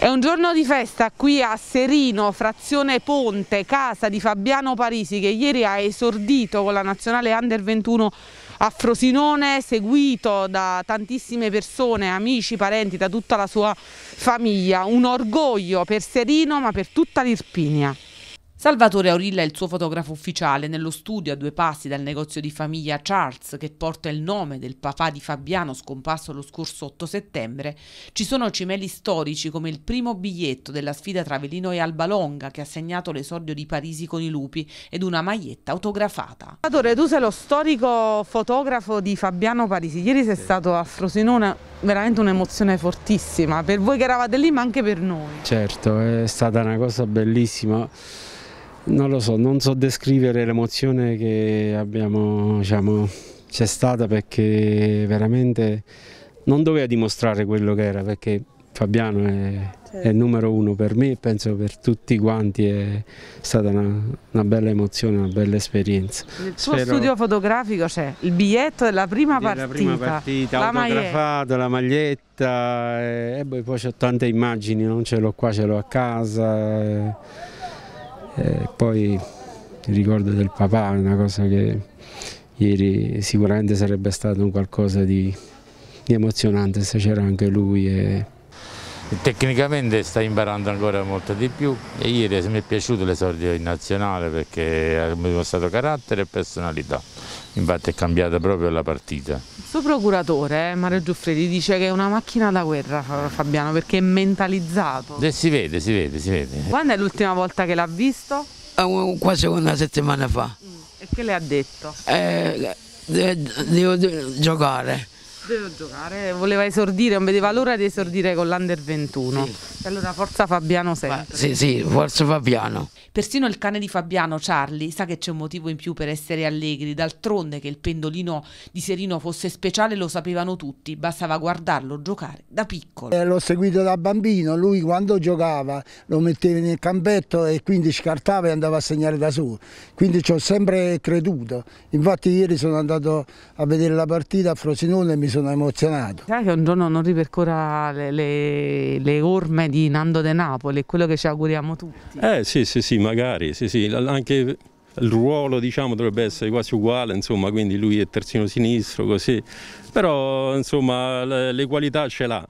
È un giorno di festa qui a Serino, frazione Ponte, casa di Fabiano Parisi che ieri ha esordito con la nazionale Under 21 a Frosinone, seguito da tantissime persone, amici, parenti, da tutta la sua famiglia. Un orgoglio per Serino ma per tutta l'Irpinia. Salvatore Aurilla è il suo fotografo ufficiale nello studio a due passi dal negozio di famiglia Charles che porta il nome del papà di Fabiano scomparso lo scorso 8 settembre. Ci sono cimeli storici come il primo biglietto della sfida tra Velino e Alba Longa che ha segnato l'esordio di Parisi con i lupi ed una maglietta autografata. Salvatore, tu sei lo storico fotografo di Fabiano Parisi. Ieri sei stato a Frosinone veramente un'emozione fortissima per voi che eravate lì ma anche per noi. Certo, è stata una cosa bellissima non lo so, non so descrivere l'emozione che abbiamo, diciamo, c'è stata perché veramente non doveva dimostrare quello che era perché Fabiano è, certo. è numero uno per me e penso per tutti quanti è stata una, una bella emozione, una bella esperienza. Nel suo Spero... studio fotografico c'è il biglietto della prima partita, della prima partita la autografato, maglietta. la maglietta e, eh, e poi, poi ho tante immagini, non ce l'ho qua, ce l'ho a casa. E... Eh. Eh, poi il ricordo del papà è una cosa che ieri sicuramente sarebbe stato qualcosa di, di emozionante se c'era anche lui. E, Tecnicamente sta imparando ancora molto di più e ieri mi è piaciuto l'esordio in nazionale perché ha dimostrato carattere e personalità, infatti è cambiata proprio la partita. Il suo procuratore eh, Mario Giuffredi dice che è una macchina da guerra Fabiano perché è mentalizzato. E eh, si vede, si vede, si vede. Quando è l'ultima volta che l'ha visto? Eh, quasi una settimana fa. Mm. E che le ha detto? Eh, devo, devo giocare Doveva giocare, voleva esordire, non vedeva l'ora di esordire con l'Under 21. Sì. Allora forza Fabiano sempre. Ma, sì, sì, forza Fabiano. Persino il cane di Fabiano, Charlie, sa che c'è un motivo in più per essere allegri. D'altronde che il pendolino di Serino fosse speciale lo sapevano tutti, bastava guardarlo giocare da piccolo. Eh, l'ho seguito da bambino, lui quando giocava lo metteva nel campetto e quindi scartava e andava a segnare da solo. Quindi ci ho sempre creduto. Infatti ieri sono andato a vedere la partita a Frosinone e mi sono emozionato. Sai che un giorno non ripercorra le, le, le orme di di Nando De Napoli, quello che ci auguriamo tutti. Eh sì, sì, sì, magari, sì, sì, anche il ruolo diciamo, dovrebbe essere quasi uguale, insomma, quindi lui è terzino sinistro, così, però insomma le, le qualità ce l'ha.